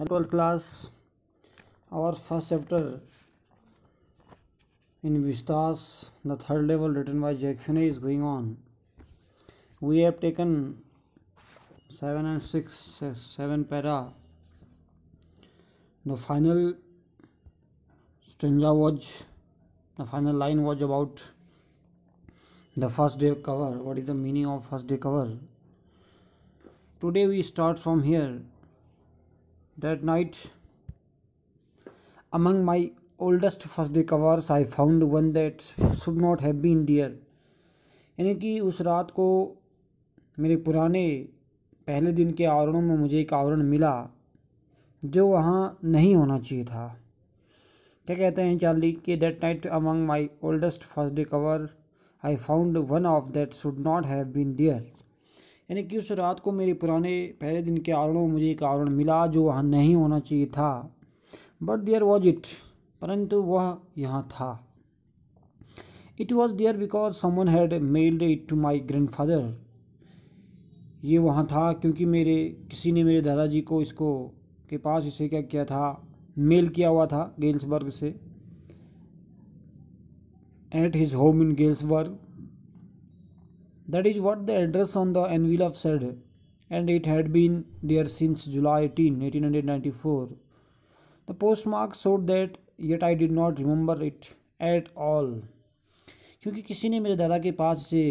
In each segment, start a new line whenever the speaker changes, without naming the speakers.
hello class our first chapter in vistas the third level written by jack finney is going on we have taken 7 and 6 7 para the final stranger was the final line was about the first day cover what is the meaning of first day cover today we start from here That night, among my oldest first covers I found one that should not have been dear यानी कि उस रात को मेरे पुराने पहले दिन के आवरणों में मुझे एक आवरण मिला जो वहाँ नहीं होना चाहिए था क्या कहते हैं चार्ली कि that night among my oldest first day cover I found one of that should not have been dear यानी कि उस रात को मेरे पुराने पहले दिन के में मुझे एक आवरण मिला जो वहाँ नहीं होना चाहिए था बट देयर वॉज इट परंतु वह यहाँ था it was there because someone had mailed it to my grand father ये वहाँ था क्योंकि मेरे किसी ने मेरे दादाजी को इसको के पास इसे क्या किया था मेल किया हुआ था गेल्सबर्ग से at his home in Galesburg That is what the address on the envelope said, and it had been there since July 18, 1894. The postmark showed that, yet I did not remember it at all. क्योंकि किसी ने मेरे दादा के पास से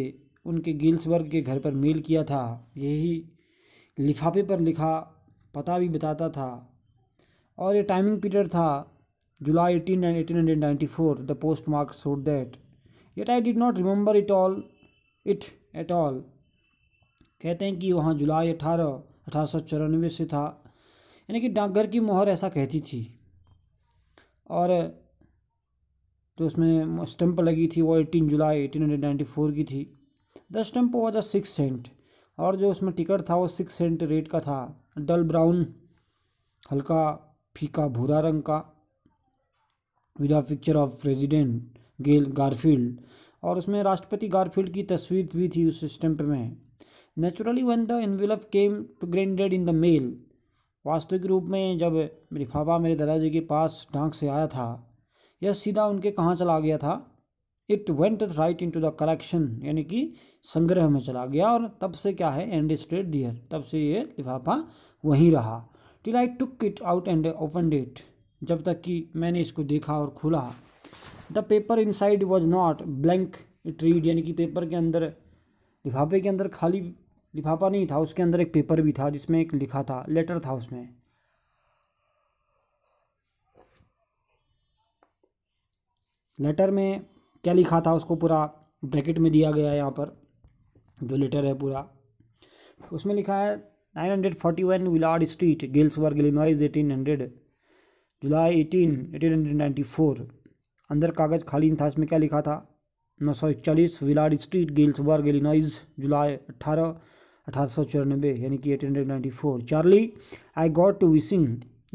उनके गिल्सबर्ग के घर पर मेल किया था यही लिफाफे पर लिखा पता भी बताता था और ये टाइमिंग पीरियड था July eighteen and eighteen hundred ninety four the postmark showed that yet I did not remember it all it at all कहते हैं कि वहाँ जुलाई अठारह अठारह से था यानी कि डाकघर की मोहर ऐसा कहती थी और जो उसमें स्टम्प लगी थी वो eighteen July eighteen hundred ninety four की थी the stamp was a six cent और जो उसमें टिकट था वो सिक्स सेंट रेट का था डल ब्राउन हल्का फीका भूरा रंग का with a picture of President Gale Garfield और उसमें राष्ट्रपति गारफील्ड की तस्वीर भी थी उस स्टैंप में naturally when the envelope came to grandad in the mail वास्तविक रूप में जब लिफाफा मेरे दादाजी के पास डांक से आया था यह सीधा उनके कहाँ चला गया था it went right into the collection यानी कि संग्रह में चला गया और तब से क्या है एंड स्टेट दियर तब से ये लिफाफा वहीं रहा till I took it out and open it जब तक कि मैंने इसको देखा और खुला the paper inside was not blank it read यानी कि पेपर के अंदर लिफाफे के अंदर खाली लिफाफा नहीं था उसके अंदर एक पेपर भी था जिसमें एक लिखा था लेटर था उसमें लेटर में क्या लिखा था उसको पूरा ब्रैकेट में दिया गया है यहाँ पर जो लेटर है पूरा उसमें लिखा है nine hundred forty one Willard street Galesburg Illinois eighteen hundred July eighteen eighteen hundred ninety four अंदर कागज़ खाली था इसमें क्या लिखा था नौ सौ इकचालीस विलाड स्ट्रीट गिल्सबर्ग इलिनॉइज जुलाई अट्ठारह अठारह सौ चौरानबे यानी कि eight hundred ninety four Charlie I got to wishing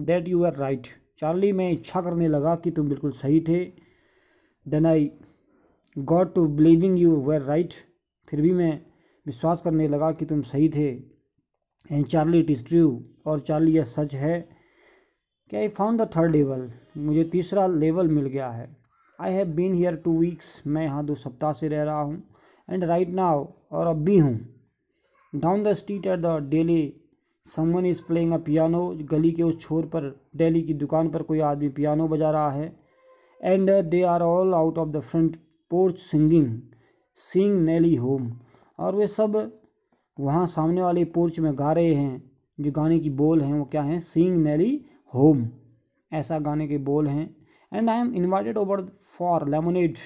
that you are right Charlie मैं इच्छा करने लगा कि तुम बिल्कुल सही थे then I got to believing you were right फिर भी मैं विश्वास करने लगा कि तुम सही थे and Charlie it is true और चार्ली यह सच है कि I found the third level मुझे तीसरा लेवल मिल गया है I have been here two weeks मैं यहाँ दो सप्ताह से रह रहा हूँ एंड राइट नाव और अब भी हूँ down the street at the Daly someone is playing a piano गली के उस छोर पर डेली की दुकान पर कोई आदमी पियानो बजा रहा है and they are all out of the front porch singing sing Nellie home और वे सब वहाँ सामने वाले पोर्च में गा रहे हैं जो गाने की बोल हैं वो क्या हैं सिंग नैली होम ऐसा गाने के बोल हैं and I am invited over for lemonade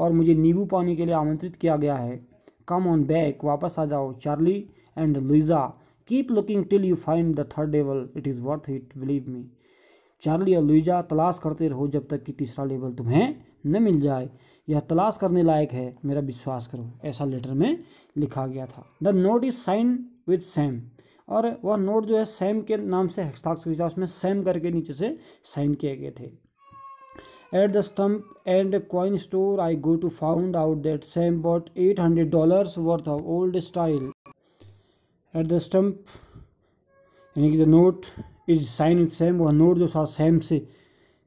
और मुझे नींबू पानी के लिए आमंत्रित किया गया है कम ऑन बैक वापस आ जाओ Charlie and Louisa keep looking till you find the third level it is worth it believe me Charlie और लुइजा तलाश करते रहो जब तक कि तीसरा लेवल तुम्हें न मिल जाए यह तलाश करने लायक है मेरा विश्वास करो ऐसा लेटर में लिखा गया था the note is sign with Sam और वह नोट जो है सैम के नाम से हस्ताक्षर उसमें सैम करके नीचे से साइन किए गए थे stamp and stump store I go to found out that Sam bought eight hundred dollar worth of old style at the stamp यानी कि the note is sign with Sam वह नोट जो था सेम से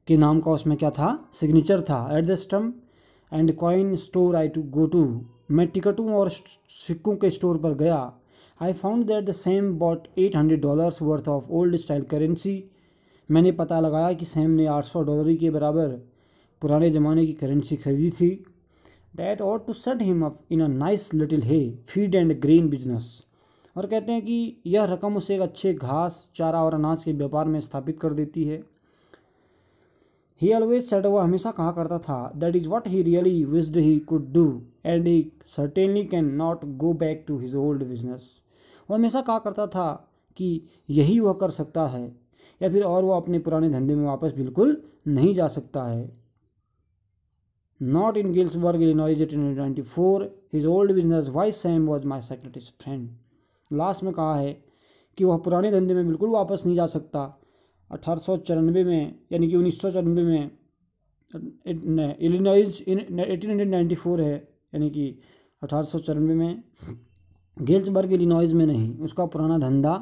के नाम का उसमें क्या था सिग्नेचर था at the stamp and coin store I to go to मैं टिकटों और सिक्कों के स्टोर पर गया I found that the same bought eight hundred dollars worth of old style currency मैंने पता लगाया कि सैम ने आठ सौ डॉलर के बराबर पुराने ज़माने की करेंसी खरीदी थी दैट और to set him up in a nice little hay feed and green business और कहते हैं कि यह रकम उसे एक अच्छे घास चारा और अनाज के व्यापार में स्थापित कर देती है ही ऑलवेज सेट वह हमेशा कहा करता था that is what he really wished he could do and he certainly can not go back to his old business वह हमेशा कहा करता था कि यही वह कर सकता है या फिर और वह अपने पुराने धंधे में वापस बिल्कुल नहीं जा सकता है not in Gillsburg, Illinois, in 1994. His old business, why Sam was my secretary's friend. Last में कहा है कि वह पुराने धंधे में बिल्कुल वापस नहीं जा सकता अठारह में यानी कि उन्नीस में इलिनॉइज इन एटीन है यानी कि अठारह में गेल्सबर्ग इलिनॉइज में नहीं उसका पुराना धंधा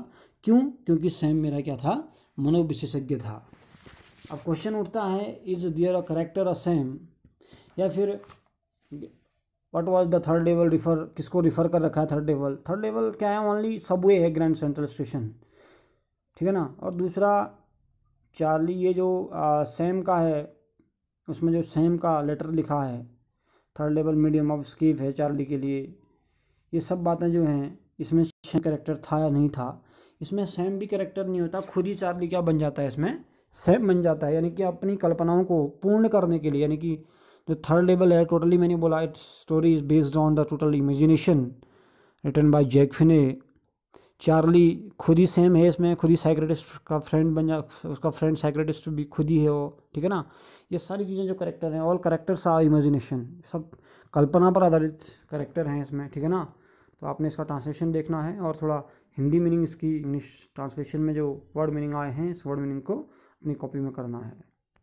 क्यों क्योंकि सैम मेरा क्या था मनोविशेषज्ञ था अब क्वेश्चन उठता है is there a character a Sam या फिर what was the third level refer किसको रिफ़र कर रखा है थर्ड लेवल थर्ड लेवल क्या है ओनली सबवे है ग्रैंड सेंट्रल स्टेशन ठीक है ना और दूसरा चार्ली ये जो आ, सेम का है उसमें जो सेम का लेटर लिखा है third level medium of escape है चार्ली के लिए ये सब बातें जो हैं इसमें सेम करेक्टर था या नहीं था इसमें सेम भी करेक्टर नहीं होता खुद ही चार्ली क्या बन जाता है इसमें सेम बन जाता है यानी कि अपनी कल्पनाओं को पूर्ण करने के लिए यानी कि जो थर्ड लेवल है टोटली मैंने बोला it's story is based on the total imagination written by Jack Finney Charlie खुद ही सेम है इसमें खुद ही साइक्रेटिस्ट का फ्रेंड बन जा उसका फ्रेंड साइक्रेटिस्ट भी खुद ही है वो ठीक है ना ये सारी चीज़ें जो करेक्टर हैं ऑल करेक्टर्स आर इमेजिनेशन सब कल्पना पर आधारित करेक्टर हैं इसमें ठीक है ना तो आपने इसका ट्रांसलेशन देखना है और थोड़ा हिंदी मीनिंग इसकी इंग्लिश ट्रांसलेशन में जो वर्ड मीनिंग आए हैं इस वर्ड मीनिंग को अपनी कॉपी में करना है